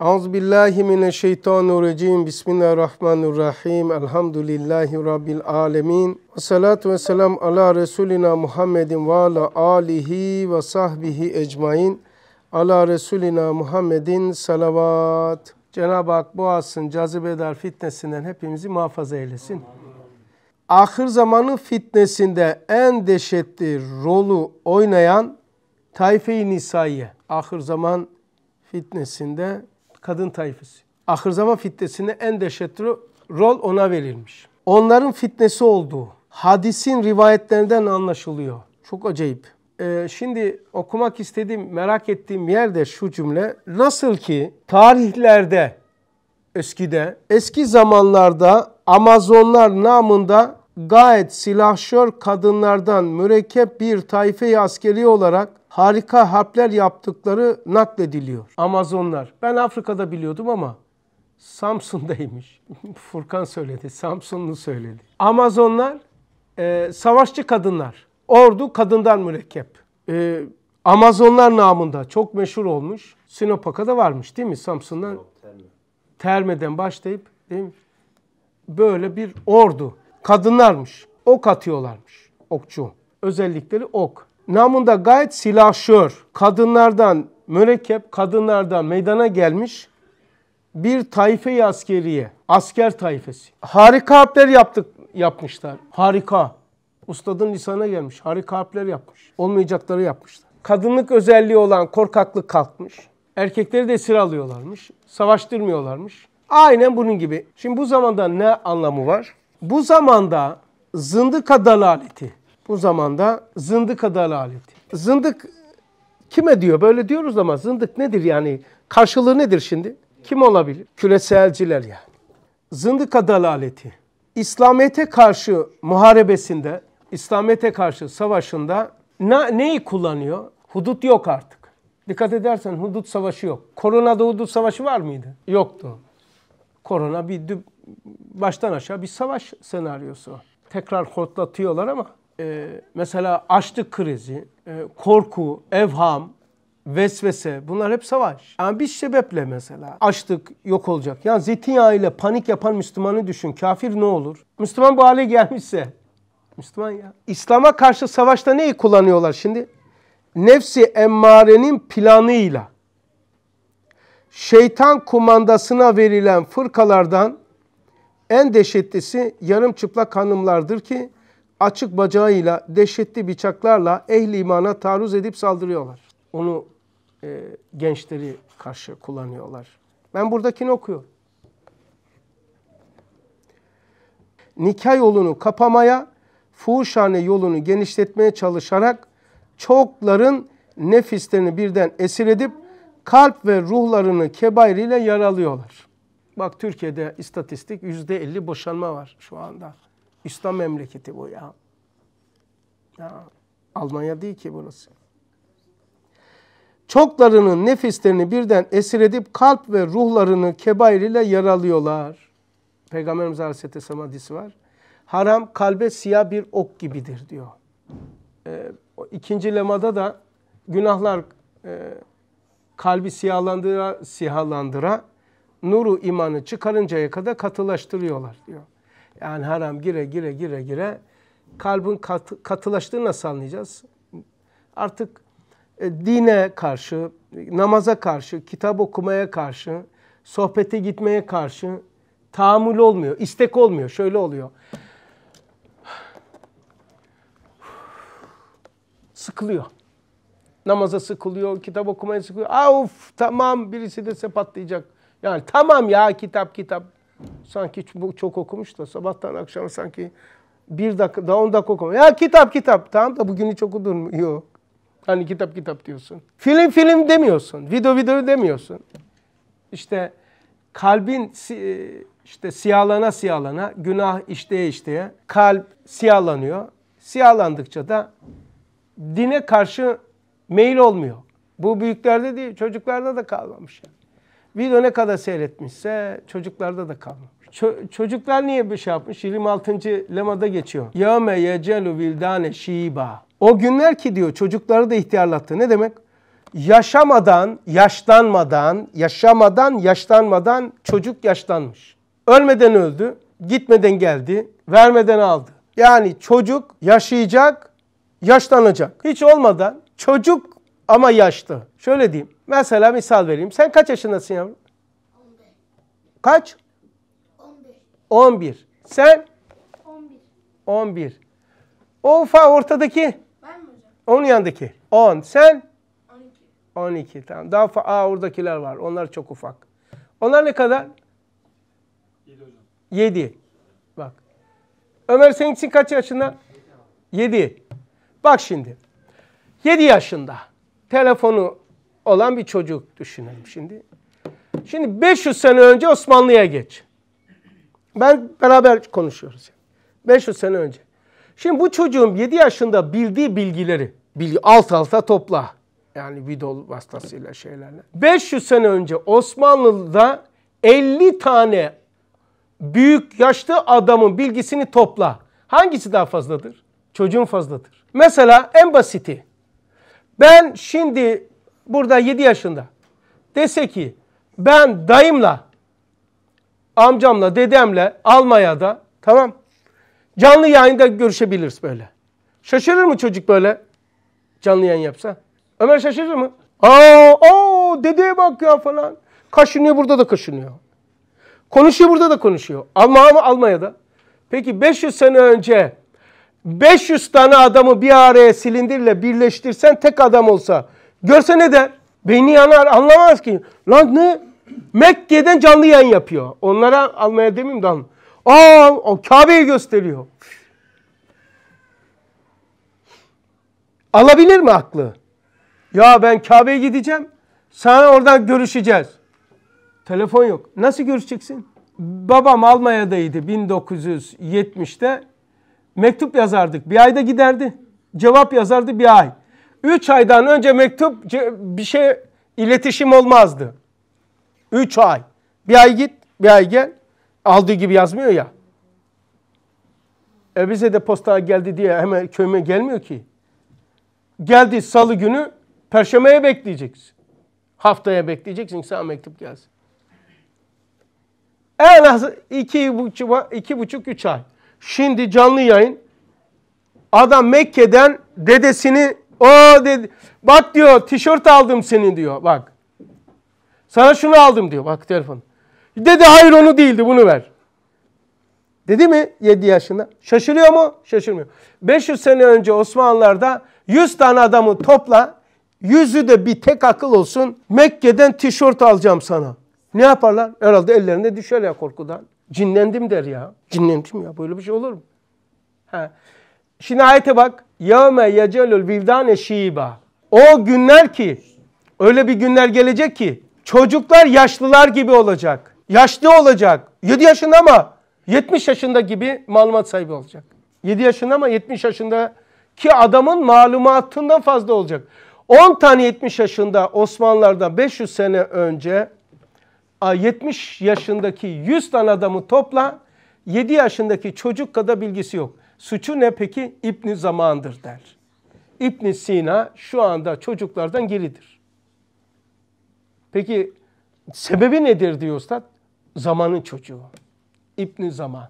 Euzubillahimineşşeytanirracim. Bismillahirrahmanirrahim. Elhamdülillahi Rabbil alemin. Ve ve selam ala Resulina Muhammedin ve ala alihi ve sahbihi ecmain. Ala Resulina Muhammedin salavat. Cenab-ı Hak bu boğazsın cazibedar fitnesinden hepimizi muhafaza eylesin. Ahir zamanın fitnesinde en deşetli rolü oynayan Tayfe-i Nisa'yı. Ahir zaman fitnesinde kadın tayfası. Ahır zaman fitnesinde en dehşetli rol ona verilmiş. Onların fitnesi olduğu hadisin rivayetlerinden anlaşılıyor. Çok acayip. Ee, şimdi okumak istediğim, merak ettiğim yerde şu cümle. Nasıl ki tarihlerde, eskide, eski zamanlarda Amazonlar namında gayet silahşör kadınlardan mürekkep bir tayfe askeri olarak harika harpler yaptıkları naklediliyor. Amazonlar. Ben Afrika'da biliyordum ama Samsun'daymış. Furkan söyledi, Samsunlu söyledi. Amazonlar e, savaşçı kadınlar. Ordu kadından mürekkep. E, Amazonlar namında çok meşhur olmuş. Sinopak'a da varmış değil mi Samsun'dan? Termeden başlayıp değil mi? Böyle bir ordu. Kadınlarmış. Ok atıyorlarmış. Okçu. Özellikleri ok namında gayet silahşör, kadınlardan mürekkep, kadınlardan meydana gelmiş bir tayfe askeriye, asker taifesi. Harika harpler yaptık, yapmışlar. Harika. Ustadın lisana gelmiş. Harika harpler yapmış. Olmayacakları yapmışlar. Kadınlık özelliği olan korkaklık kalkmış. Erkekleri de sıralıyorlarmış. Savaştırmıyorlarmış. Aynen bunun gibi. Şimdi bu zamanda ne anlamı var? Bu zamanda zındıka dalaleti, bu zamanda zındık adalı aleti. Zındık kime diyor? Böyle diyoruz ama zındık nedir yani? Karşılığı nedir şimdi? Kim olabilir? Küreselciler yani. Zındıka dalaleti. İslamiyet'e karşı muharebesinde, İslamiyet'e karşı savaşında ne, neyi kullanıyor? Hudut yok artık. Dikkat edersen hudut savaşı yok. Koronada hudut savaşı var mıydı? Yoktu. Korona bir baştan aşağı bir savaş senaryosu. Tekrar hortlatıyorlar ama e, mesela açlık krizi, e, korku, evham, vesvese bunlar hep savaş. Yani bir sebeple mesela açlık yok olacak. Yani zeytinyağı ile panik yapan Müslümanı düşün. Kafir ne olur? Müslüman bu hale gelmişse. Müslüman ya. İslam'a karşı savaşta neyi kullanıyorlar şimdi? Nefsi emmarenin planıyla şeytan kumandasına verilen fırkalardan en dehşetlisi yarım çıplak hanımlardır ki açık bacağıyla dehşetli bıçaklarla ehli imana taarruz edip saldırıyorlar. Onu e, gençleri karşı kullanıyorlar. Ben buradakini okuyorum. Nikah yolunu kapamaya, fuhuşhane yolunu genişletmeye çalışarak çokların nefislerini birden esir edip kalp ve ruhlarını kebair yaralıyorlar. Bak Türkiye'de istatistik %50 boşanma var şu anda. İslam memleketi bu ya. Ya Almanya değil ki burası. Çoklarının nefislerini birden esir edip kalp ve ruhlarını kebair ile yaralıyorlar. Peygamberimiz Aleyhisselam hadisi var. Haram kalbe siyah bir ok gibidir diyor. E, ikinci lemada da günahlar e, kalbi siyahlandıra siyahlandıra nuru imanı çıkarıncaya kadar katılaştırıyorlar diyor. Yani haram gire gire gire gire kalbin kat, katılaştığını nasıl anlayacağız? Artık e, dine karşı, namaza karşı, kitap okumaya karşı, sohbete gitmeye karşı tahammül olmuyor, istek olmuyor. Şöyle oluyor. Sıkılıyor. Namaza sıkılıyor, kitap okumaya sıkılıyor. Aa, of tamam birisi dese patlayacak. Yani tamam ya kitap kitap Sanki bu çok okumuş da sabahtan akşama sanki bir dakika daha on dakika okumuş. Ya kitap kitap tamam da bugün hiç okudun mu? Yok. Hani kitap kitap diyorsun. Film film demiyorsun. Video video demiyorsun. İşte kalbin e, işte siyahlana siyahlana, günah işteye işteye kalp siyahlanıyor. Siyahlandıkça da dine karşı meyil olmuyor. Bu büyüklerde değil, çocuklarda da kalmamış. Yani. Video ne kadar seyretmişse çocuklarda da kalmış. Ço- çocuklar niye bir şey yapmış? 26. lemada geçiyor. Yevme yecelu vildane şiba. O günler ki diyor çocukları da ihtiyarlattı. Ne demek? Yaşamadan, yaşlanmadan, yaşamadan, yaşlanmadan çocuk yaşlanmış. Ölmeden öldü, gitmeden geldi, vermeden aldı. Yani çocuk yaşayacak, yaşlanacak. Hiç olmadan çocuk ama yaşlı. Şöyle diyeyim. Mesela misal vereyim. Sen kaç yaşındasın yavrum? 11. Kaç? 11. 11. Sen? 11. 11. O ufa ortadaki? Ben mi Onun yanındaki. 10. Sen? 12. 12 tamam. Daha fa Aa, oradakiler var. Onlar çok ufak. Onlar ne kadar? 7 7. Bak. Ömer senin için kaç yaşında? 7. Bak şimdi. 7 yaşında telefonu olan bir çocuk düşünelim şimdi. Şimdi 500 sene önce Osmanlı'ya geç. Ben beraber konuşuyoruz. Yani. 500 sene önce. Şimdi bu çocuğun 7 yaşında bildiği bilgileri bilgi, alt alta topla. Yani vidol vasıtasıyla şeylerle. 500 sene önce Osmanlı'da 50 tane büyük yaşlı adamın bilgisini topla. Hangisi daha fazladır? Çocuğun fazladır. Mesela en basiti ben şimdi burada 7 yaşında dese ki ben dayımla, amcamla, dedemle Almaya da tamam canlı yayında görüşebiliriz böyle. Şaşırır mı çocuk böyle canlı yayın yapsa? Ömer şaşırır mı? Aa, aa dedeye bak ya falan. Kaşınıyor burada da kaşınıyor. Konuşuyor burada da konuşuyor. Almanya Almaya da Peki 500 sene önce 500 tane adamı bir araya silindirle birleştirsen tek adam olsa görse ne der? Beyni yanar anlamaz ki. Lan ne? Mekke'den canlı yayın yapıyor. Onlara almaya demeyeyim de alın. Aa o Kabe'yi gösteriyor. Alabilir mi aklı? Ya ben Kabe'ye gideceğim. Sana oradan görüşeceğiz. Telefon yok. Nasıl görüşeceksin? Babam Almanya'daydı 1970'te mektup yazardık. Bir ayda giderdi. Cevap yazardı bir ay. Üç aydan önce mektup bir şey iletişim olmazdı. Üç ay. Bir ay git, bir ay gel. Aldığı gibi yazmıyor ya. E bize de posta geldi diye hemen köyüme gelmiyor ki. Geldi salı günü perşembeye bekleyeceksin. Haftaya bekleyeceksin sana mektup gelsin. En az iki buçuk, iki buçuk üç ay. Şimdi canlı yayın. Adam Mekke'den dedesini o dedi. Bak diyor tişört aldım senin diyor bak. Sana şunu aldım diyor bak telefon. Dedi hayır onu değildi bunu ver. Dedi mi 7 yaşında? Şaşırıyor mu? Şaşırmıyor. 500 sene önce Osmanlılar'da 100 tane adamı topla. Yüzü de bir tek akıl olsun. Mekke'den tişört alacağım sana. Ne yaparlar? Herhalde ellerinde düşerler korkudan. Cinlendim der ya. Cinlendim ya. Böyle bir şey olur mu? He. Şimdi ayete bak. Yevme yecelül vildane şiba. O günler ki öyle bir günler gelecek ki çocuklar yaşlılar gibi olacak. Yaşlı olacak. 7 yaşında ama 70 yaşında gibi malumat sahibi olacak. 7 yaşında ama 70 yaşında ki adamın malumatından fazla olacak. 10 tane 70 yaşında Osmanlılardan 500 sene önce 70 yaşındaki 100 tane adamı topla 7 yaşındaki çocuk kadar bilgisi yok. Suçu ne peki? İbni Zaman'dır der. ibn Sina şu anda çocuklardan geridir. Peki sebebi nedir diyor Üstad? Zamanın çocuğu. ibn Zaman.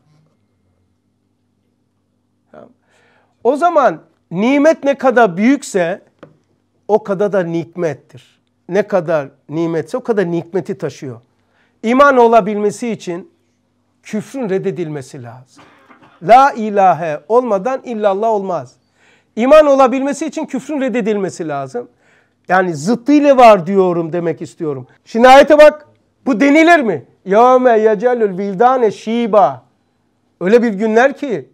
O zaman nimet ne kadar büyükse o kadar da nikmettir. Ne kadar nimetse o kadar nikmeti taşıyor. İman olabilmesi için küfrün reddedilmesi lazım. La ilahe olmadan illallah olmaz. İman olabilmesi için küfrün reddedilmesi lazım. Yani zıttıyla var diyorum demek istiyorum. Şimdi ayete bak. Bu denilir mi? Yevme yecelül vildane şiba. Öyle bir günler ki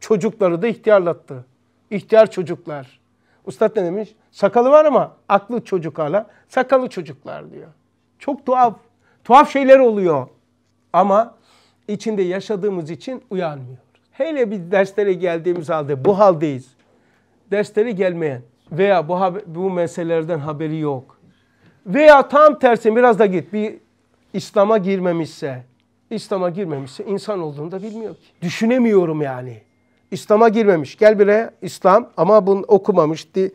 çocukları da ihtiyarlattı. İhtiyar çocuklar. Ustad ne demiş? Sakalı var ama aklı çocuk hala. Sakalı çocuklar diyor. Çok tuhaf. Tuhaf şeyler oluyor. Ama içinde yaşadığımız için uyanmıyoruz. Hele bir derslere geldiğimiz halde bu haldeyiz. Derslere gelmeyen veya bu, bu meselelerden haberi yok. Veya tam tersi biraz da git bir İslam'a girmemişse, İslam'a girmemişse insan olduğunu da bilmiyor ki. Düşünemiyorum yani. İslam'a girmemiş. Gel bire İslam ama bunu okumamış, di,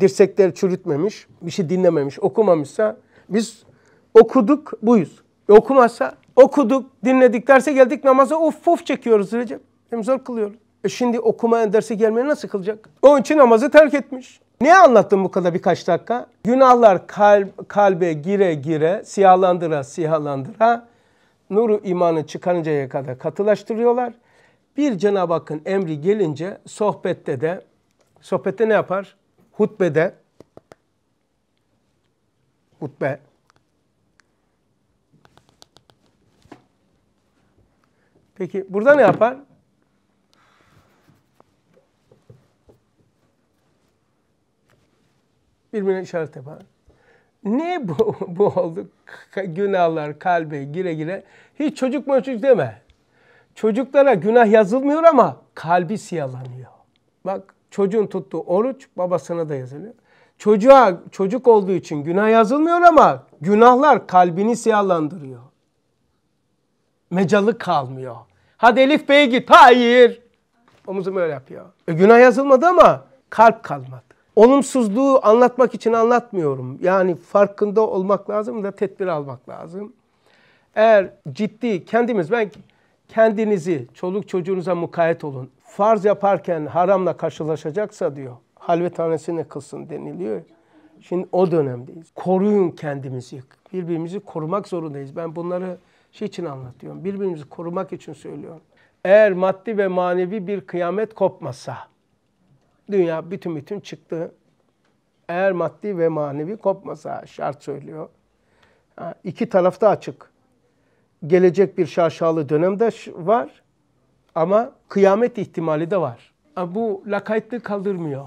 dirsekleri çürütmemiş, bir şey dinlememiş, okumamışsa biz okuduk buyuz. E okumazsa okuduk, dinledik, derse geldik namaza of of çekiyoruz Recep. Hem zor kılıyoruz. E şimdi okuma derse gelmeye nasıl kılacak? Onun için namazı terk etmiş. Niye anlattım bu kadar birkaç dakika? Günahlar kalp, kalbe gire gire, siyahlandıra siyahlandıra, nuru imanı çıkarıncaya kadar katılaştırıyorlar. Bir Cenab-ı Hakk'ın emri gelince sohbette de, sohbette ne yapar? Hutbede, hutbe, Peki burada ne yapar? Birbirine işaret yapar. Ne bu, bu oldu? Günahlar kalbe gire gire. Hiç çocuk mu çocuk deme. Çocuklara günah yazılmıyor ama kalbi siyahlanıyor. Bak çocuğun tuttuğu oruç babasına da yazılıyor. Çocuğa çocuk olduğu için günah yazılmıyor ama günahlar kalbini siyahlandırıyor mecalı kalmıyor. Hadi Elif Bey git. Hayır. Omuzum öyle yapıyor. E, günah yazılmadı ama kalp kalmadı. Olumsuzluğu anlatmak için anlatmıyorum. Yani farkında olmak lazım da tedbir almak lazım. Eğer ciddi kendimiz ben kendinizi çoluk çocuğunuza mukayet olun. Farz yaparken haramla karşılaşacaksa diyor. Halve Halvetanesine kılsın deniliyor. Şimdi o dönemdeyiz. Koruyun kendimizi. Birbirimizi korumak zorundayız. Ben bunları şey için anlatıyorum. Birbirimizi korumak için söylüyorum. Eğer maddi ve manevi bir kıyamet kopmasa, dünya bütün bütün çıktı. Eğer maddi ve manevi kopmasa şart söylüyor. İki iki tarafta açık. Gelecek bir şaşalı dönemde var ama kıyamet ihtimali de var. bu lakaytlı kaldırmıyor.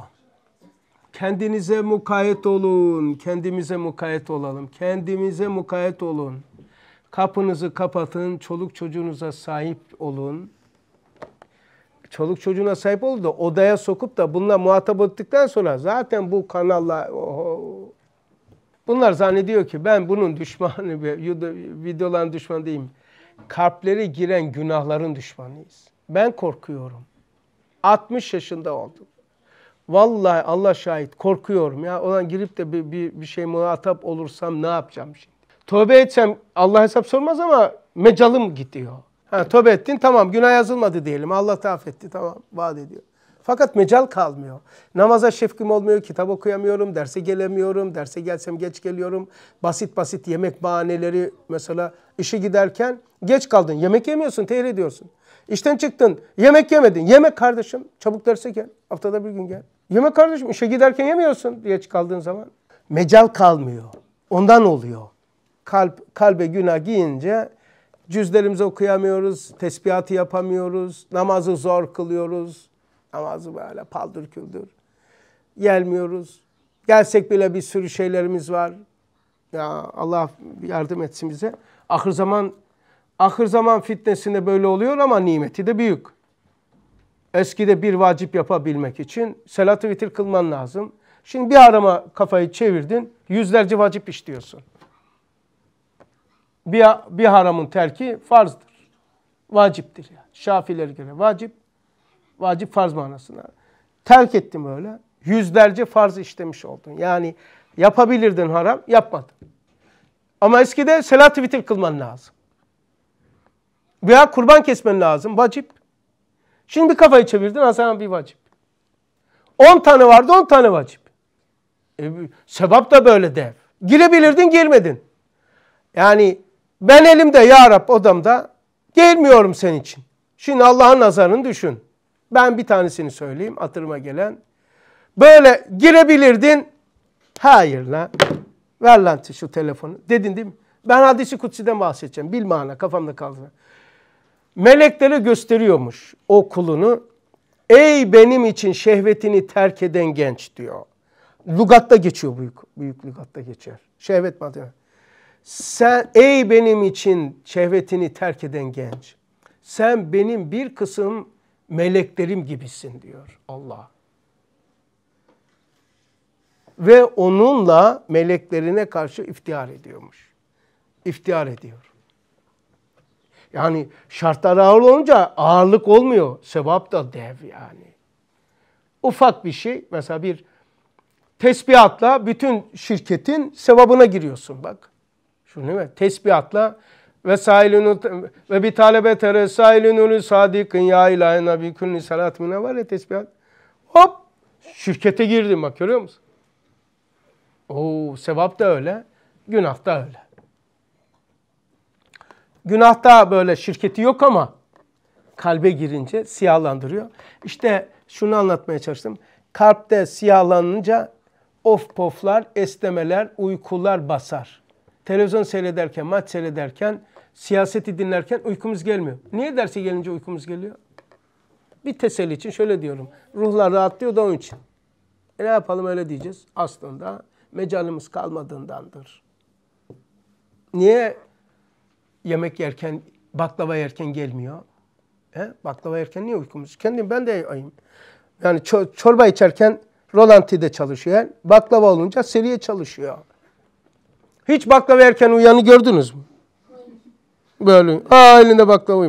Kendinize mukayet olun, kendimize mukayet olalım, kendimize mukayet olun. Kapınızı kapatın, çoluk çocuğunuza sahip olun. Çoluk çocuğuna sahip olun da odaya sokup da bununla muhatap olduktan sonra zaten bu kanalla oho, bunlar zannediyor ki ben bunun düşmanı, videoların düşmanı değilim. Kalplere giren günahların düşmanıyız. Ben korkuyorum. 60 yaşında oldum. Vallahi Allah şahit korkuyorum ya. Olan girip de bir, bir, bir şey muhatap olursam ne yapacağım şimdi? Tövbe etsem Allah hesap sormaz ama mecalım gidiyor. Ha, tövbe ettin tamam günah yazılmadı diyelim. Allah da affetti tamam vaat ediyor. Fakat mecal kalmıyor. Namaza şefkim olmuyor, kitap okuyamıyorum, derse gelemiyorum, derse gelsem geç geliyorum. Basit basit yemek bahaneleri mesela işe giderken geç kaldın, yemek yemiyorsun, tehir ediyorsun. İşten çıktın, yemek yemedin. Yemek kardeşim, çabuk derse gel, haftada bir gün gel. Yemek kardeşim, işe giderken yemiyorsun geç kaldığın zaman. Mecal kalmıyor, ondan oluyor kalp kalbe günah giyince cüzlerimizi okuyamıyoruz, tesbihatı yapamıyoruz, namazı zor kılıyoruz. Namazı böyle paldır küldür. Gelmiyoruz. Gelsek bile bir sürü şeylerimiz var. Ya Allah yardım etsin bize. Ahır zaman ahır zaman fitnesinde böyle oluyor ama nimeti de büyük. Eskide bir vacip yapabilmek için selatı vitir kılman lazım. Şimdi bir arama kafayı çevirdin, yüzlerce vacip işliyorsun bir, bir haramın terki farzdır. Vaciptir yani. Şafilere göre vacip, vacip farz manasına. Terk ettim öyle. Yüzlerce farz işlemiş oldun. Yani yapabilirdin haram, yapmadın. Ama eskide selat-ı vitir kılman lazım. Veya kurban kesmen lazım, vacip. Şimdi bir kafayı çevirdin, Hasan bir vacip. 10 tane vardı, 10 tane vacip. E, sevap da böyle de. Girebilirdin, girmedin. Yani ben elimde ya Rab odamda gelmiyorum senin için. Şimdi Allah'ın nazarını düşün. Ben bir tanesini söyleyeyim hatırıma gelen. Böyle girebilirdin. Hayır lan. Ver lan şu telefonu. Dedin değil mi? Ben hadisi kutsiden bahsedeceğim. Bil mana kafamda kaldı. Meleklere gösteriyormuş o kulunu. Ey benim için şehvetini terk eden genç diyor. Lugatta geçiyor büyük. Büyük lugatta geçer. Şehvet madem. Sen ey benim için şehvetini terk eden genç. Sen benim bir kısım meleklerim gibisin diyor Allah. Ve onunla meleklerine karşı iftihar ediyormuş. İftihar ediyor. Yani şartlar ağır olunca ağırlık olmuyor. Sevap da dev yani. Ufak bir şey mesela bir tesbihatla bütün şirketin sevabına giriyorsun bak. Şunu değil mi? Tesbihatla ve sailunu ve bir talebe tere sailunu sadikin ya ilahi nabi külni salat mine var ya tesbihat. Hop şirkete girdim bak görüyor musun? Oo sevap da öyle, günah da öyle. Günahta böyle şirketi yok ama kalbe girince siyahlandırıyor. İşte şunu anlatmaya çalıştım. Kalpte siyahlanınca of poflar, esnemeler, uykular basar televizyon seyrederken, maç seyrederken, siyaseti dinlerken uykumuz gelmiyor. Niye derse gelince uykumuz geliyor? Bir teselli için şöyle diyorum. Ruhlar rahatlıyor da onun için. E ne yapalım öyle diyeceğiz. Aslında mecalimiz kalmadığındandır. Niye yemek yerken, baklava yerken gelmiyor? E? Baklava yerken niye uykumuz? Kendim ben de ayım. Yani çorba içerken rolantide çalışıyor. Baklava olunca seriye çalışıyor. Hiç baklava erken uyanı gördünüz mü? Böyle. Aa elinde baklava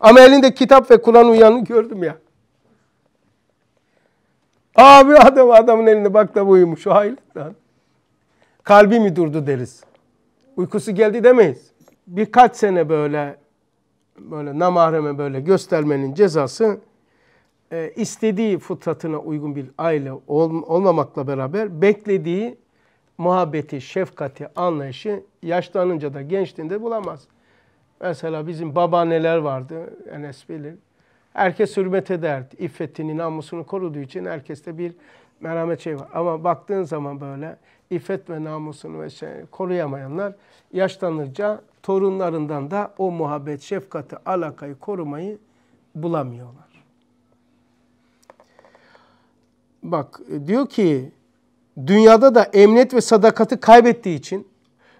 Ama elinde kitap ve Kur'an uyanı gördüm ya. Abi adam adamın elinde baklava uyumuş. O hayret Kalbi mi durdu deriz. Uykusu geldi demeyiz. Birkaç sene böyle böyle namahreme böyle göstermenin cezası e, istediği fıtratına uygun bir aile ol, olmamakla beraber beklediği muhabbeti, şefkati, anlayışı yaşlanınca da gençliğinde bulamaz. Mesela bizim babaanneler vardı, Enes bilir. Herkes hürmet ederdi. İffetini, namusunu koruduğu için herkeste bir merhamet şey var. Ama baktığın zaman böyle iffet ve namusunu ve şey, koruyamayanlar yaşlanınca torunlarından da o muhabbet, şefkati, alakayı korumayı bulamıyorlar. Bak diyor ki dünyada da emniyet ve sadakati kaybettiği için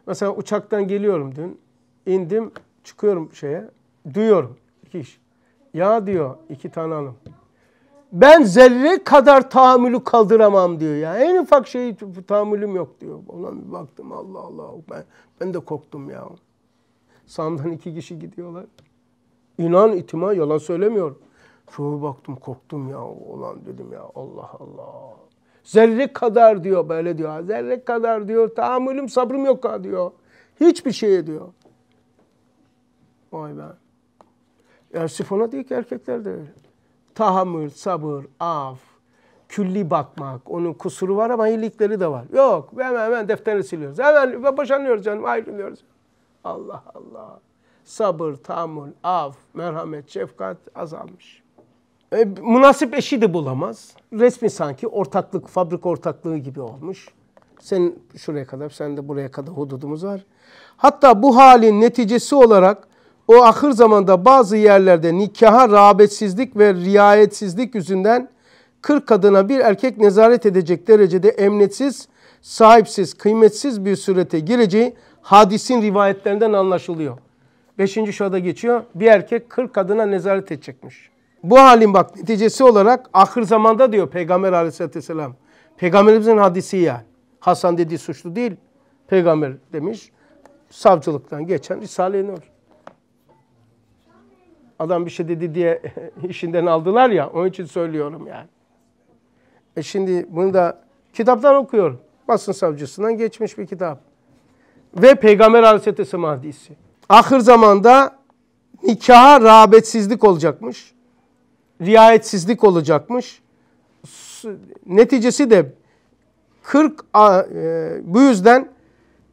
mesela uçaktan geliyorum dün indim çıkıyorum şeye duyuyorum iki kişi. Ya diyor iki tane hanım. Ben zerre kadar tahammülü kaldıramam diyor ya. En ufak şey tahammülüm yok diyor. Ulan bir baktım Allah Allah ben, ben de korktum ya. Sağımdan iki kişi gidiyorlar. İnan itima yalan söylemiyorum. Şöyle baktım korktum ya. olan dedim ya Allah Allah. Zerre kadar diyor böyle diyor. Zerre kadar diyor. Tahammülüm sabrım yok diyor. Hiçbir şey diyor. Vay be. Ersif ona diyor ki erkekler de Tahammül, sabır, af, külli bakmak. Onun kusuru var ama iyilikleri de var. Yok hemen hemen defteri siliyoruz. Hemen boşanıyoruz canım ayrılıyoruz. Allah Allah. Sabır, tahammül, af, merhamet, şefkat azalmış. E, münasip eşi de bulamaz. Resmi sanki ortaklık, fabrika ortaklığı gibi olmuş. Sen şuraya kadar, sen de buraya kadar hududumuz var. Hatta bu halin neticesi olarak o ahır zamanda bazı yerlerde nikaha rağbetsizlik ve riayetsizlik yüzünden 40 kadına bir erkek nezaret edecek derecede emnetsiz, sahipsiz, kıymetsiz bir surete gireceği hadisin rivayetlerinden anlaşılıyor. Beşinci şurada geçiyor. Bir erkek 40 kadına nezaret edecekmiş. Bu halin bak neticesi olarak ahır zamanda diyor Peygamber aleyhissalatü vesselam. Peygamberimizin hadisi yani. Hasan dediği suçlu değil. Peygamber demiş. Savcılıktan geçen Risale-i Nur. Adam bir şey dedi diye işinden aldılar ya. Onun için söylüyorum yani. E şimdi bunu da kitaptan okuyorum. Basın savcısından geçmiş bir kitap. Ve Peygamber aleyhissalatü vesselam hadisi. Ahır zamanda nikaha rağbetsizlik olacakmış riayetsizlik olacakmış. Neticesi de 40 e, bu yüzden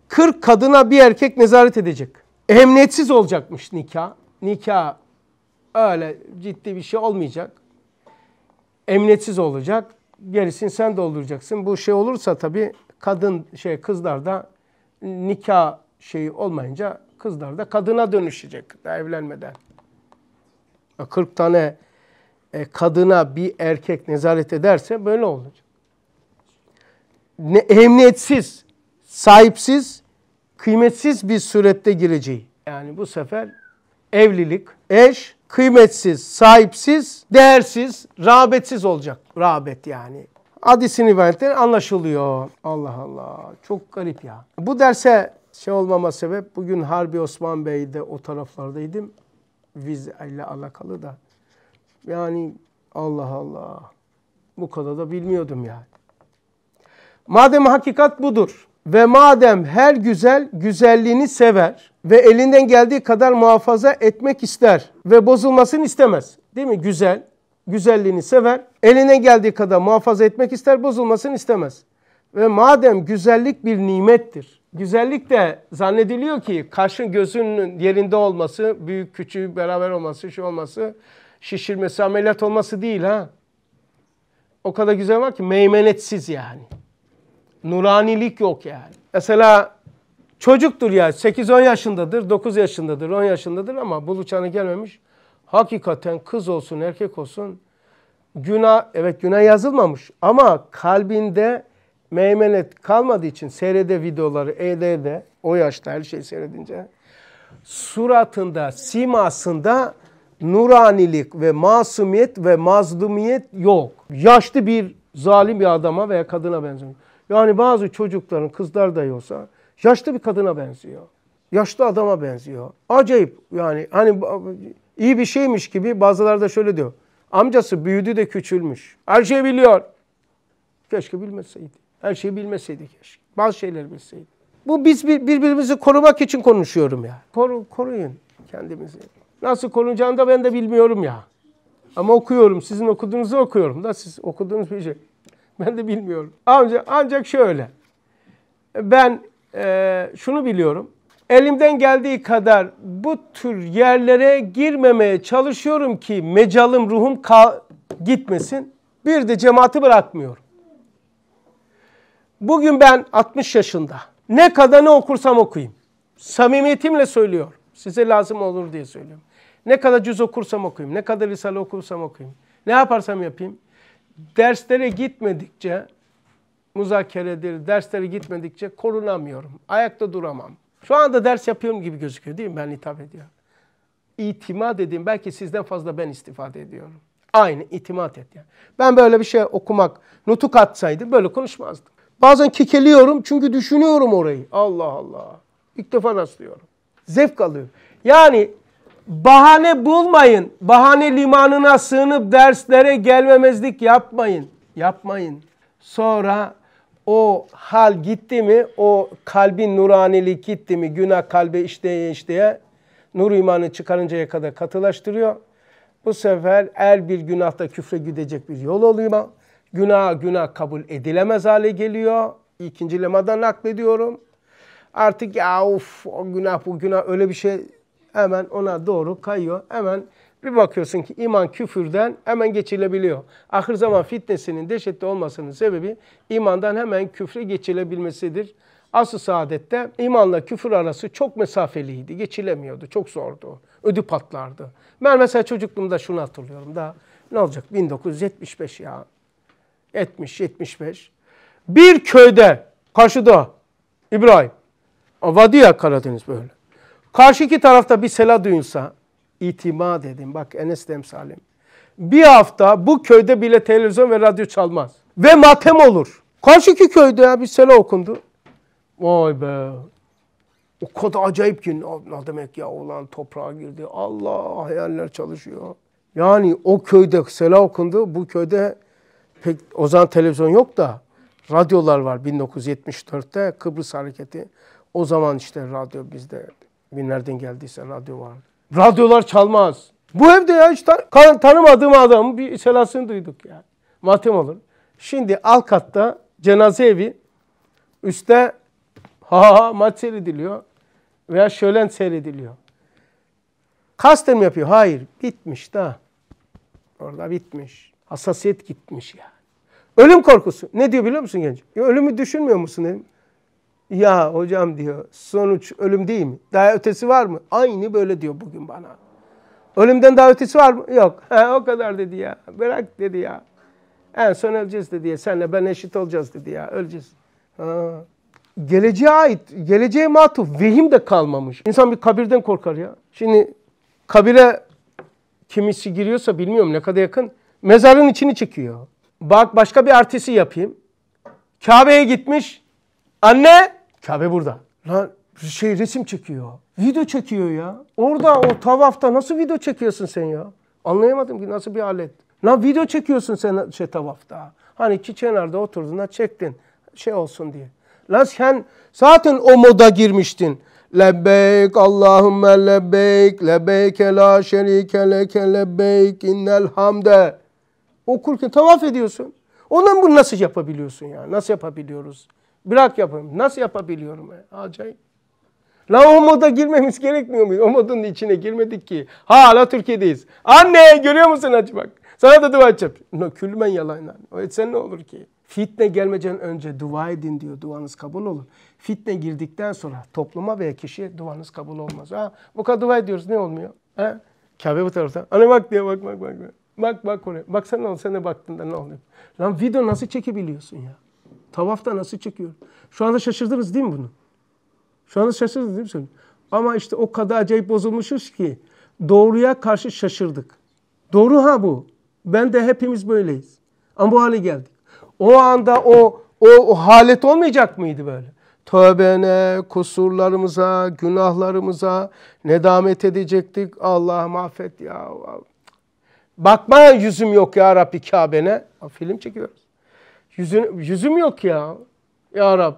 40 kadına bir erkek nezaret edecek. Ehemmiyetsiz olacakmış nikah. Nikah öyle ciddi bir şey olmayacak. Emniyetsiz olacak. Gerisini sen dolduracaksın. Bu şey olursa tabii kadın şey kızlar da nikah şeyi olmayınca kızlar da kadına dönüşecek evlenmeden. 40 tane e, kadına bir erkek nezaret ederse böyle olacak. Ne, emniyetsiz, sahipsiz, kıymetsiz bir surette gireceği. Yani bu sefer evlilik, eş, kıymetsiz, sahipsiz, değersiz, rağbetsiz olacak. Rağbet yani. Hadis-i anlaşılıyor. Allah Allah. Çok garip ya. Bu derse şey olmama sebep bugün Harbi Osman Bey de o taraflardaydım. Viz ile alakalı da yani Allah Allah. Bu kadar da bilmiyordum yani. Madem hakikat budur ve madem her güzel güzelliğini sever ve elinden geldiği kadar muhafaza etmek ister ve bozulmasını istemez. Değil mi? Güzel, güzelliğini sever, elinden geldiği kadar muhafaza etmek ister, bozulmasını istemez. Ve madem güzellik bir nimettir. Güzellik de zannediliyor ki karşı gözünün yerinde olması, büyük küçüğü beraber olması, şu olması şişirmesi, ameliyat olması değil ha. O kadar güzel var ki meymenetsiz yani. Nuranilik yok yani. Mesela çocuktur yani 8-10 yaşındadır, 9 yaşındadır, 10 yaşındadır ama bu uçağına gelmemiş. Hakikaten kız olsun, erkek olsun günah, evet günah yazılmamış ama kalbinde meymenet kalmadığı için seyrede videoları, ED'de o yaşta her şeyi seyredince suratında, simasında nuranilik ve masumiyet ve mazlumiyet yok. Yaşlı bir zalim bir adama veya kadına benziyor. Yani bazı çocukların kızlar da yoksa yaşlı bir kadına benziyor. Yaşlı adama benziyor. Acayip yani hani iyi bir şeymiş gibi bazıları da şöyle diyor. Amcası büyüdü de küçülmüş. Her şeyi biliyor. Keşke bilmeseydi. Her şeyi bilmeseydi keşke. Bazı şeyler bilseydi. Bu biz birbirimizi korumak için konuşuyorum ya. Koru, koruyun kendimizi. Nasıl konacağını da ben de bilmiyorum ya. Ama okuyorum. Sizin okuduğunuzu okuyorum da siz okuduğunuz bir şey. Ben de bilmiyorum. Ancak, ancak şöyle. Ben e, şunu biliyorum. Elimden geldiği kadar bu tür yerlere girmemeye çalışıyorum ki mecalım, ruhum gitmesin. Bir de cemaati bırakmıyorum. Bugün ben 60 yaşında. Ne kadar ne okursam okuyayım. Samimiyetimle söylüyorum. Size lazım olur diye söylüyorum. Ne kadar cüz okursam okuyayım, ne kadar risale okursam okuyayım, ne yaparsam yapayım. Derslere gitmedikçe, müzakeredir, derslere gitmedikçe korunamıyorum. Ayakta duramam. Şu anda ders yapıyorum gibi gözüküyor değil mi? Ben hitap ediyorum. İtimat edeyim. Belki sizden fazla ben istifade ediyorum. Aynı itimat et yani. Ben böyle bir şey okumak, nutuk atsaydım böyle konuşmazdım. Bazen kekeliyorum çünkü düşünüyorum orayı. Allah Allah. İlk defa rastlıyorum. Zevk alıyor. Yani bahane bulmayın. Bahane limanına sığınıp derslere gelmemezlik yapmayın. Yapmayın. Sonra o hal gitti mi, o kalbin nuranilik gitti mi, günah kalbe işleye işleye nur imanı çıkarıncaya kadar katılaştırıyor. Bu sefer el bir günahta küfre gidecek bir yol oluyor. Günah günah kabul edilemez hale geliyor. İkinci lemadan naklediyorum. Artık ya of o günah bu günah öyle bir şey hemen ona doğru kayıyor. Hemen bir bakıyorsun ki iman küfürden hemen geçilebiliyor. Ahir zaman fitnesinin dehşetli olmasının sebebi imandan hemen küfre geçilebilmesidir. Asıl saadette imanla küfür arası çok mesafeliydi. Geçilemiyordu. Çok zordu. Ödü patlardı. Ben mesela çocukluğumda şunu hatırlıyorum. Daha ne olacak? 1975 ya. 70, 75. Bir köyde karşıda İbrahim Vadiya Karadeniz böyle. Karşı iki tarafta bir sela duyulsa itimat edin. Bak Enes Demsalim. Bir hafta bu köyde bile televizyon ve radyo çalmaz. Ve matem olur. Karşı iki köyde ya bir sela okundu. Vay be. O kadar acayip ki ne demek ya olan toprağa girdi. Allah hayaller çalışıyor. Yani o köyde sela okundu. Bu köyde pek o zaman televizyon yok da radyolar var 1974'te Kıbrıs hareketi. O zaman işte radyo bizde binlerden geldiyse radyo var. Radyolar çalmaz. Bu evde ya işte tanımadığım adamın bir selasını duyduk yani. Matem olur. Şimdi alt katta cenaze evi. Üste ha ha maç seyrediliyor. Veya şölen seyrediliyor. Kasten mi yapıyor? Hayır. Bitmiş daha. Orada bitmiş. Hassasiyet gitmiş ya. Yani. Ölüm korkusu. Ne diyor biliyor musun genç? ölümü düşünmüyor musun dedim. Ya hocam diyor sonuç ölüm değil mi? Daha ötesi var mı? Aynı böyle diyor bugün bana. Ölümden daha ötesi var mı? Yok. o kadar dedi ya. Bırak dedi ya. En son öleceğiz dedi ya. Senle ben eşit olacağız dedi ya. Öleceğiz. Geleceğe ait, geleceğe matuf vehim de kalmamış. İnsan bir kabirden korkar ya. Şimdi kabire kimisi giriyorsa bilmiyorum ne kadar yakın. Mezarın içini çekiyor. Bak başka bir artisi yapayım. Kabe'ye gitmiş. Anne Kabe burada. Lan şey resim çekiyor. Video çekiyor ya. Orada o tavafta nasıl video çekiyorsun sen ya? Anlayamadım ki nasıl bir alet. Lan video çekiyorsun sen şey tavafta. Hani iki kenarda oturduğunda çektin. Şey olsun diye. Lan sen zaten o moda girmiştin. Lebbeyk Allahümme lebbeyk lebbeyke la şerike leke lebbeyk innel hamde. Okurken tavaf ediyorsun. Ondan bunu nasıl yapabiliyorsun ya? Nasıl yapabiliyoruz? Bırak yapayım. Nasıl yapabiliyorum? Ben? Acayip. La o moda girmemiz gerekmiyor muydu? O modun içine girmedik ki. Hala Türkiye'deyiz. Anne görüyor musun acı bak. Sana da dua edeceğim. No, külmen yalan. O etsen ne olur ki? Fitne gelmeden önce dua edin diyor. Duanız kabul olur. Fitne girdikten sonra topluma veya kişiye duanız kabul olmaz. Ha, bu kadar dua ediyoruz. Ne olmuyor? Ha? Kabe bu tarafta. Anne bak diye bak bak bak. Bak bak oraya. Baksana sen ne baktın da ne oluyor? Lan video nasıl çekebiliyorsun ya? Tavafta nasıl çekiyorum? Şu anda şaşırdınız değil mi bunu? Şu anda şaşırdınız değil mi? Söyleyeyim. Ama işte o kadar acayip bozulmuşuz ki doğruya karşı şaşırdık. Doğru ha bu. Ben de hepimiz böyleyiz. Ama bu hale geldik. O anda o o, o halet olmayacak mıydı böyle? Tövbene, kusurlarımıza, günahlarımıza nedamet edecektik. Allah'ım affet ya. Bakma yüzüm yok ya Rabbi Kabe'ne. Film çekiyoruz. Yüzün, yüzüm yok ya. Ya Rab,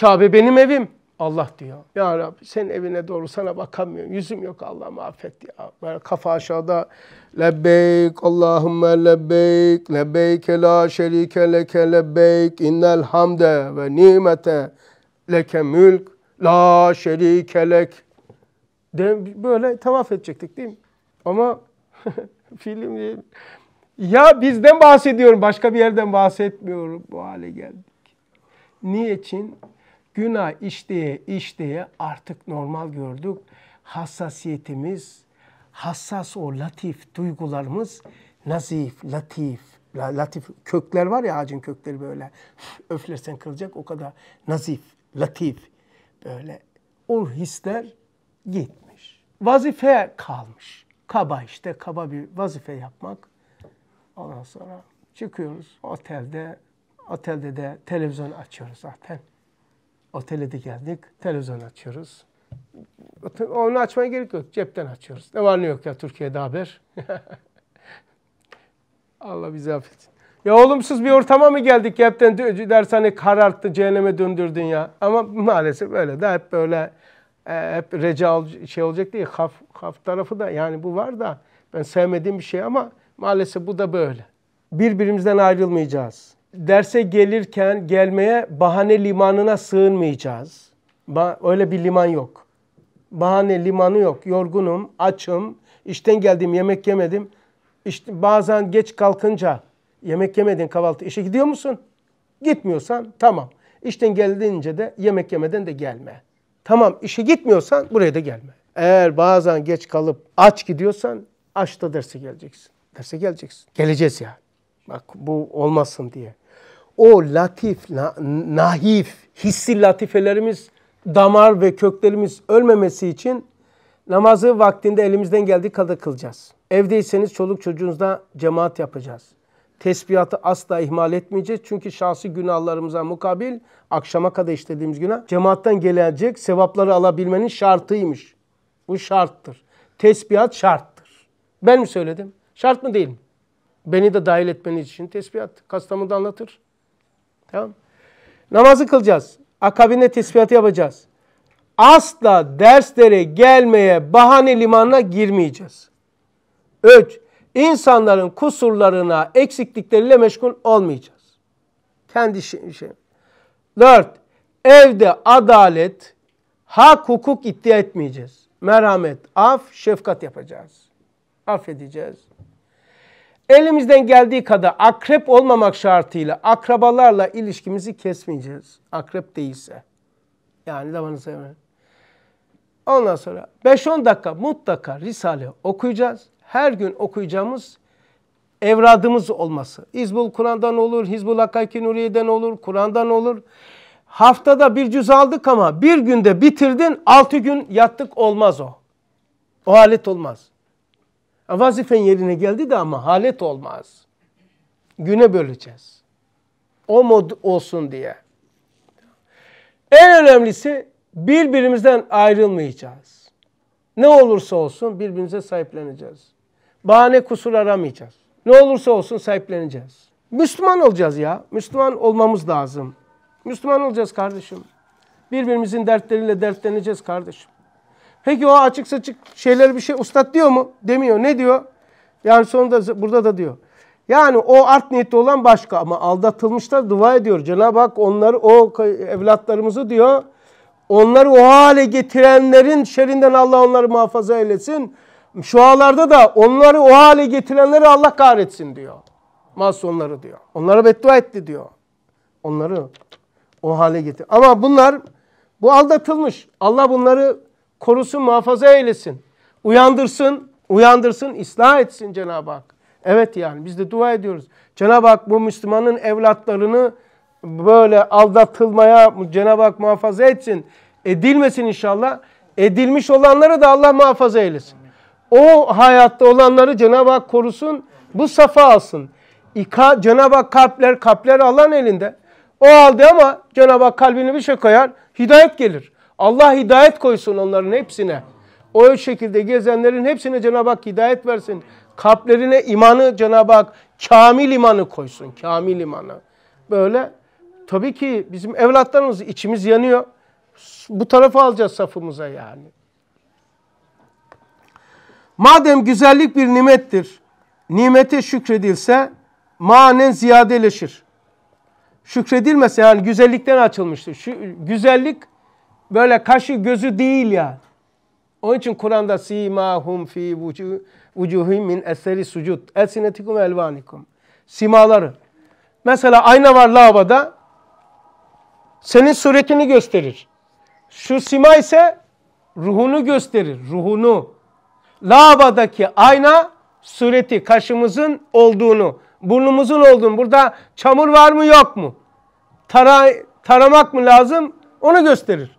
Kabe benim evim. Allah diyor. Ya Rab sen evine doğru sana bakamıyorum. Yüzüm yok Allah affet ya. Böyle kafa aşağıda. Lebbeyk Allahümme lebbeyk. Lebbeyke la şerike leke lebbeyk. İnnel hamde ve nimete leke mülk. La şerike lek. De, böyle tavaf edecektik değil mi? Ama film değil. Ya bizden bahsediyorum, başka bir yerden bahsetmiyorum. Bu hale geldik. Niçin? Günah işteye, işteye artık normal gördük. Hassasiyetimiz, hassas o latif duygularımız nazif, latif, latif kökler var ya ağacın kökleri böyle öflersen kırılacak o kadar nazif, latif böyle o hisler gitmiş. Vazife kalmış. Kaba işte kaba bir vazife yapmak Ondan sonra çıkıyoruz otelde. Otelde de televizyon açıyoruz zaten. Otele de geldik. Televizyon açıyoruz. Onu açmaya gerek yok. Cepten açıyoruz. Ne var ne yok ya Türkiye'de haber. Allah bizi affetsin. Ya olumsuz bir ortama mı geldik ya hepten dershane kararttı, cehenneme döndürdün ya. Ama maalesef öyle de hep böyle e, hep reca şey olacak diye kaf kaf tarafı da yani bu var da ben sevmediğim bir şey ama Maalesef bu da böyle. Birbirimizden ayrılmayacağız. Derse gelirken gelmeye bahane limanına sığınmayacağız. Ba öyle bir liman yok. Bahane limanı yok. Yorgunum, açım, işten geldim, yemek yemedim. İşte bazen geç kalkınca yemek yemedin kahvaltı işe gidiyor musun? Gitmiyorsan tamam. İşten geldiğince de yemek yemeden de gelme. Tamam işe gitmiyorsan buraya da gelme. Eğer bazen geç kalıp aç gidiyorsan aç da derse geleceksin. Derse geleceksin. Geleceğiz ya. Bak bu olmasın diye. O latif, na, nahif, hissi latifelerimiz, damar ve köklerimiz ölmemesi için namazı vaktinde elimizden geldiği kadar kılacağız. Evdeyseniz çoluk çocuğunuzla cemaat yapacağız. Tesbihatı asla ihmal etmeyeceğiz. Çünkü şahsi günahlarımıza mukabil akşama kadar işlediğimiz günah cemaattan gelecek sevapları alabilmenin şartıymış. Bu şarttır. Tesbihat şarttır. Ben mi söyledim? Şart mı değil Beni de dahil etmeniz için tesbihat. da anlatır. Tamam Namazı kılacağız. Akabinde tesbihatı yapacağız. Asla derslere gelmeye bahane limanına girmeyeceğiz. 3. İnsanların kusurlarına, eksiklikleriyle meşgul olmayacağız. Kendi şey. şey. Dört, evde adalet, hak hukuk iddia etmeyeceğiz. Merhamet, af, şefkat yapacağız affedeceğiz. Elimizden geldiği kadar akrep olmamak şartıyla akrabalarla ilişkimizi kesmeyeceğiz. Akrep değilse. Yani davanı sevmeyin. Ondan sonra 5-10 dakika mutlaka Risale okuyacağız. Her gün okuyacağımız evradımız olması. İzbul Kur'an'dan olur, Hizbul Hakaki Nuriye'den olur, Kur'an'dan olur. Haftada bir cüz aldık ama bir günde bitirdin, altı gün yattık olmaz o. O alet olmaz. Vazifen yerine geldi de ama halet olmaz. Güne böleceğiz. O mod olsun diye. En önemlisi birbirimizden ayrılmayacağız. Ne olursa olsun birbirimize sahipleneceğiz. Bahane kusur aramayacağız. Ne olursa olsun sahipleneceğiz. Müslüman olacağız ya. Müslüman olmamız lazım. Müslüman olacağız kardeşim. Birbirimizin dertleriyle dertleneceğiz kardeşim. Peki o açık saçık şeyler bir şey ustad diyor mu? Demiyor. Ne diyor? Yani sonunda burada da diyor. Yani o art niyetli olan başka ama aldatılmışlar dua ediyor. Cenab-ı Hak onları o evlatlarımızı diyor. Onları o hale getirenlerin şerinden Allah onları muhafaza eylesin. Şualarda da onları o hale getirenleri Allah kahretsin diyor. Masonları diyor. Onlara beddua etti diyor. Onları o hale getir. Ama bunlar bu aldatılmış. Allah bunları korusun, muhafaza eylesin. Uyandırsın, uyandırsın, ıslah etsin Cenab-ı Hak. Evet yani biz de dua ediyoruz. Cenab-ı Hak bu Müslümanın evlatlarını böyle aldatılmaya Cenab-ı Hak muhafaza etsin. Edilmesin inşallah. Edilmiş olanları da Allah muhafaza eylesin. O hayatta olanları Cenab-ı Hak korusun. Bu safa alsın. İka, Cenab-ı Hak kalpler, kalpler Allah'ın elinde. O aldı ama Cenab-ı Hak kalbini bir şey koyar. Hidayet gelir. Allah hidayet koysun onların hepsine. O şekilde gezenlerin hepsine Cenab-ı Hak hidayet versin. Kalplerine imanı Cenab-ı Hak kamil imanı koysun. Kamil imanı. Böyle tabii ki bizim evlatlarımız içimiz yanıyor. Bu tarafa alacağız safımıza yani. Madem güzellik bir nimettir, nimete şükredilse manen ziyadeleşir. Şükredilmese yani güzellikten açılmıştır. Şu, güzellik böyle kaşı gözü değil yani. Onun için Kur'an'da sima hum fi vucuhim min eseri sucud. Elsinetikum elvanikum. Simaları. Mesela ayna var lavada. Senin suretini gösterir. Şu sima ise ruhunu gösterir. Ruhunu. Lavadaki ayna sureti kaşımızın olduğunu, burnumuzun olduğunu. Burada çamur var mı yok mu? Tara, taramak mı lazım? Onu gösterir.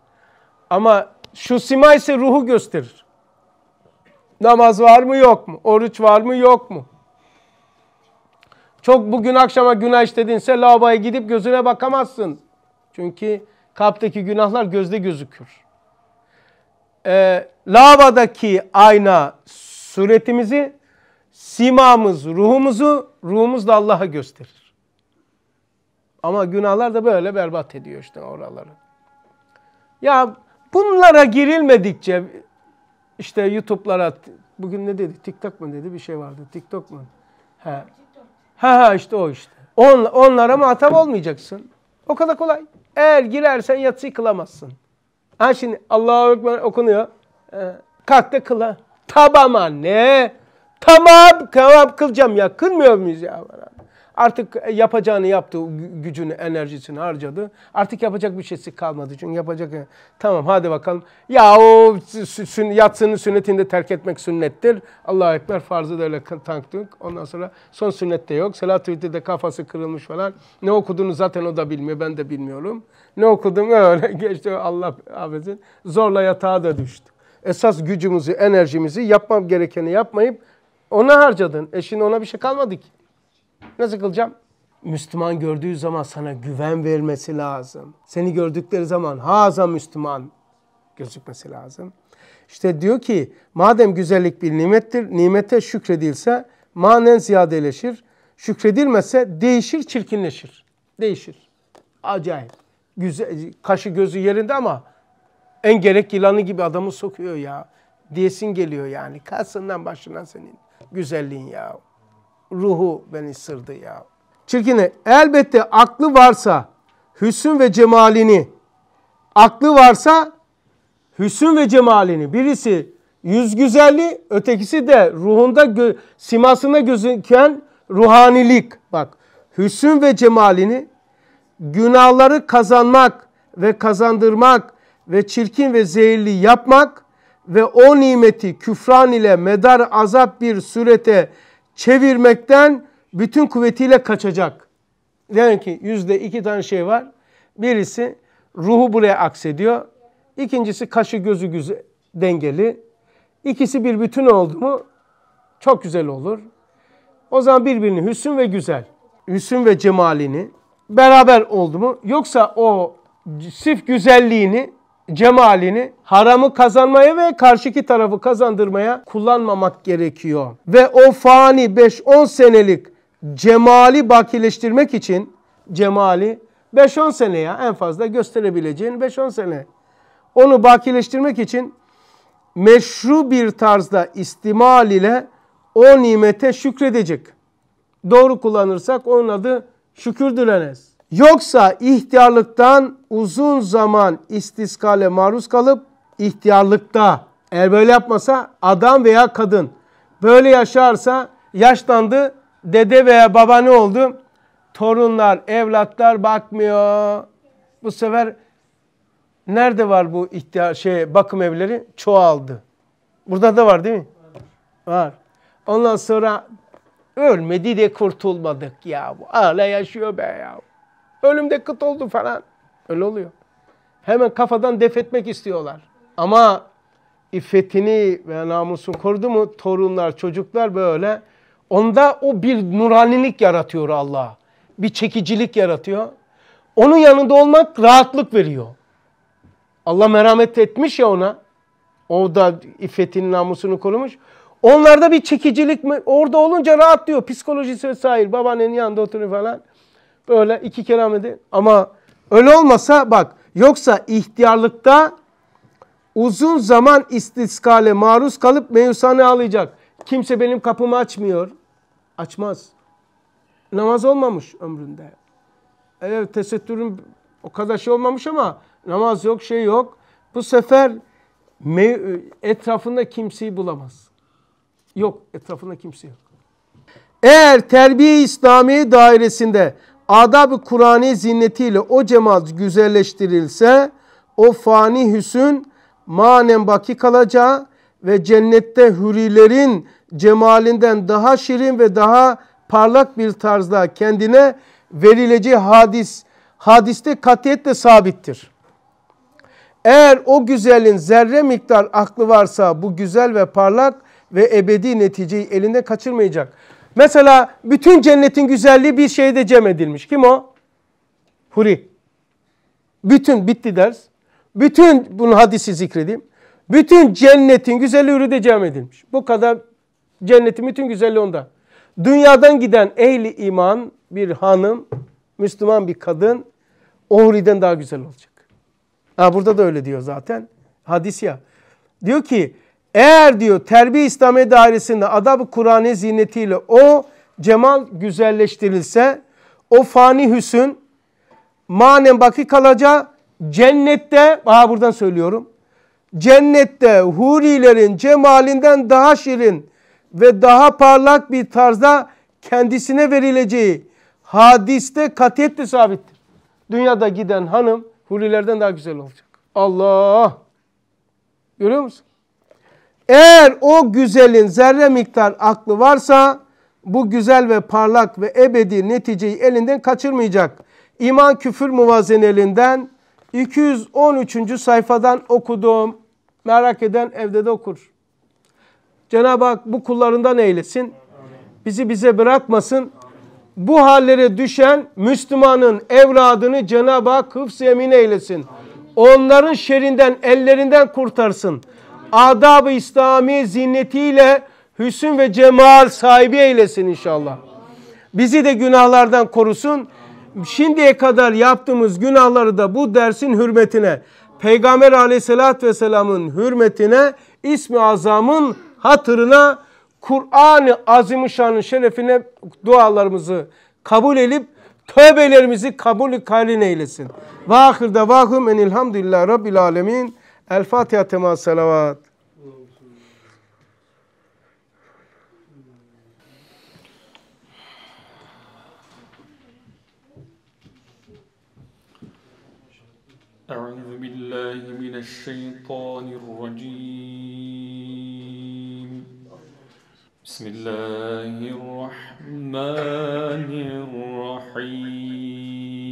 Ama şu sima ise ruhu gösterir. Namaz var mı yok mu? Oruç var mı yok mu? Çok bugün akşama günah işledinse lavaboya gidip gözüne bakamazsın. Çünkü kalpteki günahlar gözde gözükür. Ee, lavadaki ayna suretimizi, simamız, ruhumuzu, ruhumuz da Allah'a gösterir. Ama günahlar da böyle berbat ediyor işte oraları. Ya Bunlara girilmedikçe işte YouTube'lara bugün ne dedi? TikTok mu dedi? Bir şey vardı. TikTok mu? He. Ha ha işte o işte. On, onlara muhatap olmayacaksın. O kadar kolay. Eğer girersen yatsı kılamazsın. Ha şimdi Allah'a Ekber okunuyor. Ee, kalk da kıla. Tamam anne. Tamam, tamam kılacağım ya. Kılmıyor muyuz ya? Artık yapacağını yaptı, gücünü, enerjisini harcadı. Artık yapacak bir şeysi kalmadı. Çünkü yapacak e, tamam hadi bakalım. Ya o sün, yatsının sünnetinde terk etmek sünnettir. Allahu Ekber farzı da öyle tanktık. Ondan sonra son sünnet de yok. Selat de kafası kırılmış falan. Ne okuduğunu zaten o da bilmiyor. Ben de bilmiyorum. Ne okudum öyle geçti. Allah affetsin. Zorla yatağa da düştü. Esas gücümüzü, enerjimizi yapmam gerekeni yapmayıp ona harcadın. E şimdi ona bir şey kalmadı ki. Nasıl kılacağım? Müslüman gördüğü zaman sana güven vermesi lazım. Seni gördükleri zaman haza Müslüman gözükmesi lazım. İşte diyor ki madem güzellik bir nimettir, nimete şükredilse manen ziyadeleşir. Şükredilmezse değişir, çirkinleşir. Değişir. Acayip. Güzel, kaşı gözü yerinde ama en gerek yılanı gibi adamı sokuyor ya. Diyesin geliyor yani. Kalsından başından senin güzelliğin ya ruhu beni sırdı ya. Çirkine elbette aklı varsa hüsn ve cemalini, aklı varsa hüsn ve cemalini birisi yüz güzelliği, ötekisi de ruhunda gö simasına gözüken ruhanilik. Bak hüsn ve cemalini günahları kazanmak ve kazandırmak ve çirkin ve zehirli yapmak ve o nimeti küfran ile medar azap bir surete çevirmekten bütün kuvvetiyle kaçacak. Yani ki yüzde iki tane şey var. Birisi ruhu buraya aksediyor. İkincisi kaşı gözü güzel, dengeli. İkisi bir bütün oldu mu çok güzel olur. O zaman birbirini hüsün ve güzel, hüsün ve cemalini beraber oldu mu yoksa o sif güzelliğini cemalini haramı kazanmaya ve karşıki tarafı kazandırmaya kullanmamak gerekiyor. Ve o fani 5-10 senelik cemali bakileştirmek için cemali 5-10 sene ya en fazla gösterebileceğin 5-10 sene. Onu bakileştirmek için meşru bir tarzda istimal ile o nimete şükredecek. Doğru kullanırsak onun adı şükürdür Enes. Yoksa ihtiyarlıktan uzun zaman istiskale maruz kalıp ihtiyarlıkta eğer böyle yapmasa adam veya kadın böyle yaşarsa yaşlandı dede veya baba ne oldu? Torunlar, evlatlar bakmıyor. Bu sefer nerede var bu ihtiyar şey bakım evleri? Çoğaldı. Burada da var değil mi? Var. Ondan sonra ölmedi de kurtulmadık ya. Hala yaşıyor be ya. Ölümde kıt oldu falan. Öyle oluyor. Hemen kafadan def etmek istiyorlar. Ama iffetini ve namusunu korudu mu torunlar, çocuklar böyle. Onda o bir nuranilik yaratıyor Allah. Bir çekicilik yaratıyor. Onun yanında olmak rahatlık veriyor. Allah merhamet etmiş ya ona. O da iffetini, namusunu korumuş. Onlarda bir çekicilik mi? Orada olunca rahatlıyor. Psikolojisi vesaire. Babaannenin yanında oturuyor falan. Böyle iki kelamedi ama öyle olmasa bak yoksa ihtiyarlıkta uzun zaman istiskale maruz kalıp meyusane ağlayacak. Kimse benim kapımı açmıyor. Açmaz. Namaz olmamış ömründe. Evet tesettürün o kadar şey olmamış ama namaz yok şey yok. Bu sefer etrafında kimseyi bulamaz. Yok etrafında kimse yok. Eğer terbiye İslami dairesinde adab-ı Kur'an'i zinnetiyle o cemaat güzelleştirilse o fani hüsün manen baki kalacağı ve cennette hürilerin cemalinden daha şirin ve daha parlak bir tarzda kendine verileceği hadis, hadiste katiyetle sabittir. Eğer o güzelin zerre miktar aklı varsa bu güzel ve parlak ve ebedi neticeyi elinde kaçırmayacak. Mesela bütün cennetin güzelliği bir şeyde cem edilmiş. Kim o? Huri. Bütün bitti ders. Bütün bunu hadisi zikredeyim. Bütün cennetin güzelliği Huri'de cem edilmiş. Bu kadar cennetin bütün güzelliği onda. Dünyadan giden ehli iman bir hanım, Müslüman bir kadın o Huri'den daha güzel olacak. Ha, burada da öyle diyor zaten. Hadis ya. Diyor ki eğer diyor terbiye İslamiye dairesinde adab-ı Kur'an'ın ziynetiyle o cemal güzelleştirilse o fani hüsün manen baki kalacağı cennette aha buradan söylüyorum cennette hurilerin cemalinden daha şirin ve daha parlak bir tarzda kendisine verileceği hadiste katiyetle sabit Dünyada giden hanım hurilerden daha güzel olacak. Allah! Görüyor musun? Eğer o güzelin zerre miktar aklı varsa bu güzel ve parlak ve ebedi neticeyi elinden kaçırmayacak. İman küfür muvazenelinden 213. sayfadan okuduğum. Merak eden evde de okur. Cenab-ı Hak bu kullarından eylesin. Bizi bize bırakmasın. Bu hallere düşen Müslümanın evladını Cenab-ı Hak hıfz yemin eylesin. Onların şerinden, ellerinden kurtarsın adab-ı İslami zinnetiyle hüsn ve cemal sahibi eylesin inşallah. Bizi de günahlardan korusun. Şimdiye kadar yaptığımız günahları da bu dersin hürmetine, Peygamber aleyhissalatü vesselamın hürmetine, ismi azamın hatırına, Kur'an-ı Azimuşşan'ın şerefine dualarımızı kabul edip tövbelerimizi kabul kalin eylesin. Vahir davahum enilhamdülillah rabbil alemin. الفاتحة تما الصلوات أعوذ بالله من الشيطان الرجيم بسم الله الرحمن الرحيم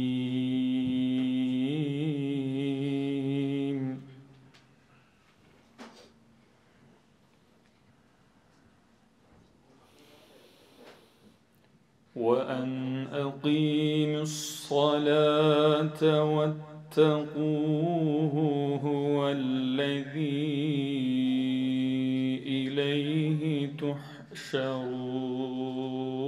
وأن أقيموا الصلاة واتقوه هو الذي إليه تحشرون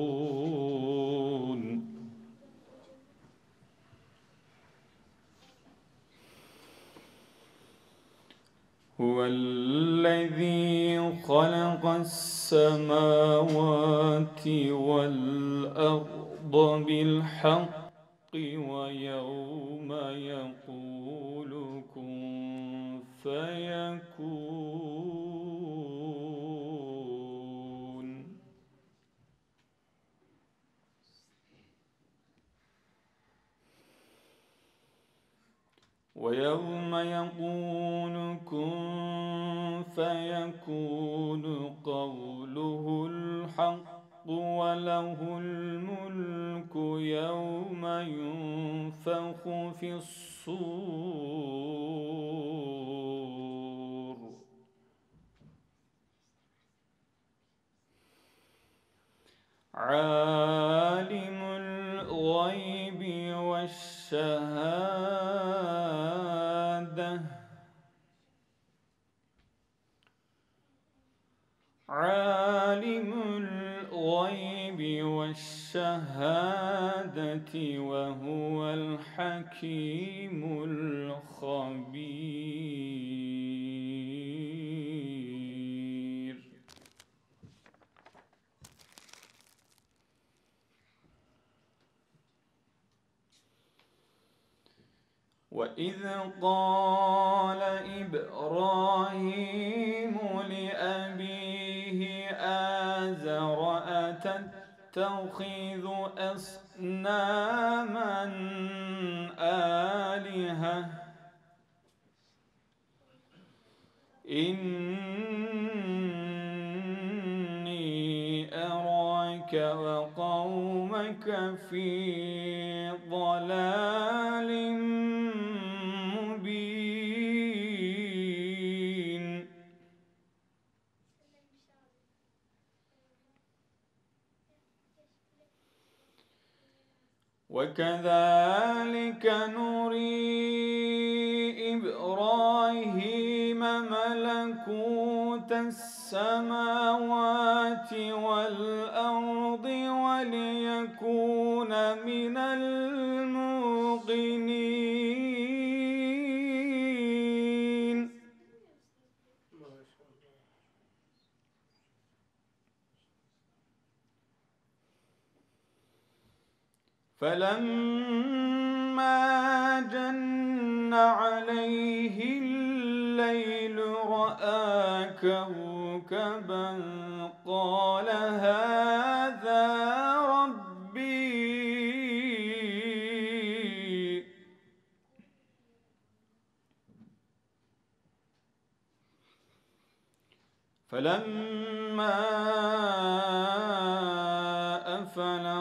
هو الذي خلق السماوات والأرض بالحق ويوم يقول كن فيكون ويوم يقول كن فيكون قوله الحق وله الملك يوم ينفخ في الصور عالم الغيب والشهاده عالم الغيب والشهادة وهو الحكيم الخبير وإذ قال إبراهيم أتتخذ أصناما آلهة إني أراك وقومك في ضلال وكذلك نري إبراهيم ملكوت السماوات والأرض وليكون من الموقنين فلما جن عليه الليل رأى كوكبا قال هذا ربي فلما أفل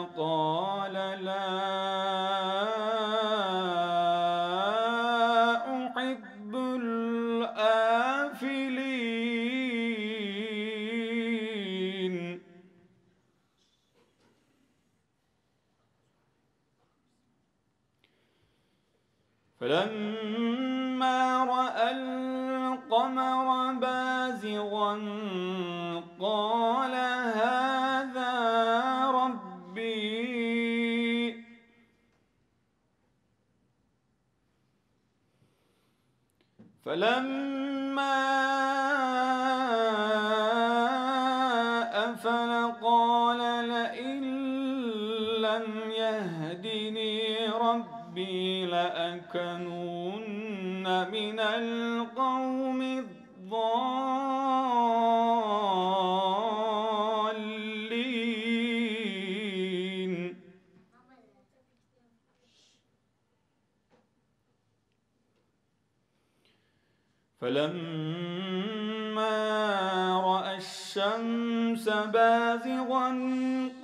بازغا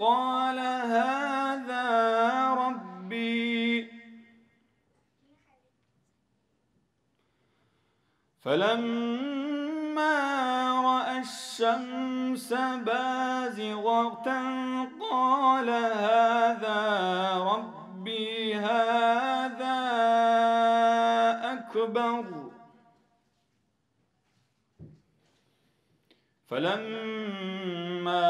قال هذا ربي فلما رأى الشمس بازغة قال هذا ربي هذا أكبر فلما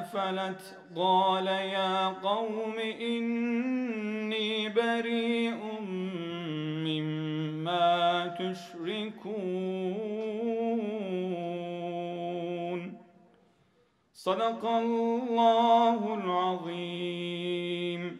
أفلت قال يا قوم إني بريء مما تشركون صدق الله العظيم